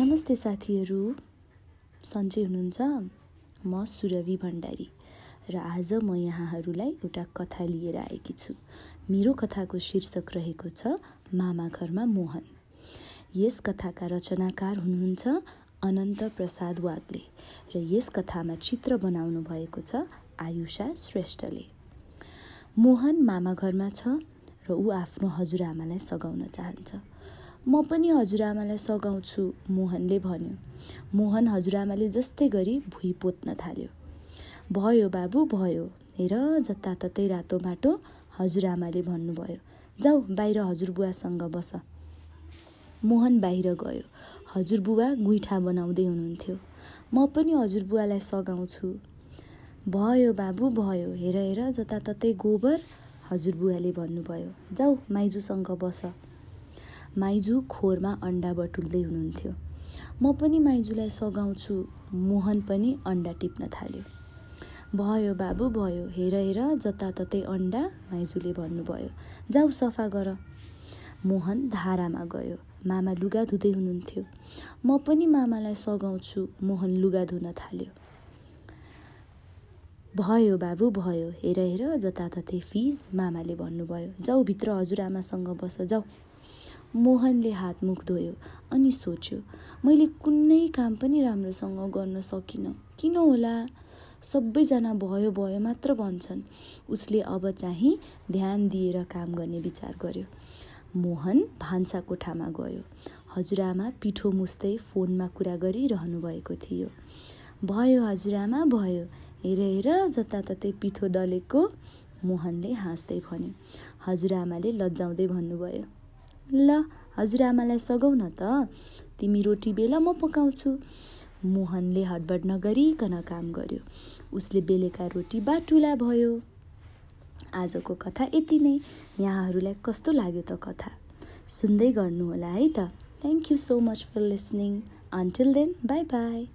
नमस्ते साथीहरू सन्चै हुनुहुन्छ म सुरभि भण्डारी र आज म यहाँहरूलाई एउटा कथा लिएर आएकी छु मेरो कथाको शीर्षक रहेको छ मामा घरमा मोहन यस कथाका रचनाकार हुनुहुन्छ अनन्त प्रसाद वाग्ले र यस कथामा चित्र बनाउनु भएको छ आयुषा श्रेष्ठले मोहन मामा घरमा छ र ऊ आफ्नो हजुरआमालाई सघाउन चाहन्छ म पनि हजुरआमालाई सघाउँछु मोहनले भन्यो मोहन हजुरआमाले जस्तै गरी भुइँ पोत्न थाल्यो भयो बाबु भयो हेर जताततै रातो माटो हजुरआमाले भन्नुभयो जाऊ बाहिर हजुरबुवासँग बस मोहन बाहिर गयो हजुरबुवा गुइठा बनाउँदै हुनुहुन्थ्यो म पनि हजुरबुवालाई सघाउँछु भयो बाबु भयो हेर हेर जताततै गोबर हजुरबुवाले भन्नुभयो जाऊ माइजूसँग बस माइजू खोरमा अन्डा बटुल्दै हुनुहुन्थ्यो म पनि माइजूलाई सघाउँछु मोहन पनि अन्डा टिप्न थाल्यो भयो बाबु भयो हेर हेर जताततै अन्डा माइजूले भन्नुभयो जाऊ सफा गर मोहन धारामा गयो मामा लुगा धुँदै हुनुहुन्थ्यो म पनि मामालाई सघाउँछु मोहन लुगा धुन थाल्यो भयो बाबु भयो हेर हेर जताततै फिज मामाले भन्नुभयो जाऊ भित्र हजुरआमासँग बस जाऊ मोहनले हात मुख धोयो अनि सोच्यो मैले कुनै काम पनि राम्रोसँग गर्न सकिनँ किन होला सबैजना भयो भयो मात्र भन्छन् उसले अब चाहिँ ध्यान दिएर काम गर्ने विचार गर्यो मोहन भान्सा कोठामा गयो हजुरआमा पिठो मुस्दै फोनमा कुरा गरिरहनु भएको थियो भयो हजुरआमा भयो हेर हेर जताततै पिठो डलेको मोहनले हाँस्दै भन्यो हजुरआमाले लज्जाउँदै भन्नुभयो ल हजुरआमालाई न त तिमी रोटी बेला म पकाउँछु मोहनले हडबड नगरीकन काम गर्यो उसले बेलेका रोटी बाटुला भयो आजको कथा यति नै यहाँहरूलाई कस्तो लाग्यो त कथा सुन्दै गर्नुहोला है त thank you so much for listening until then bye by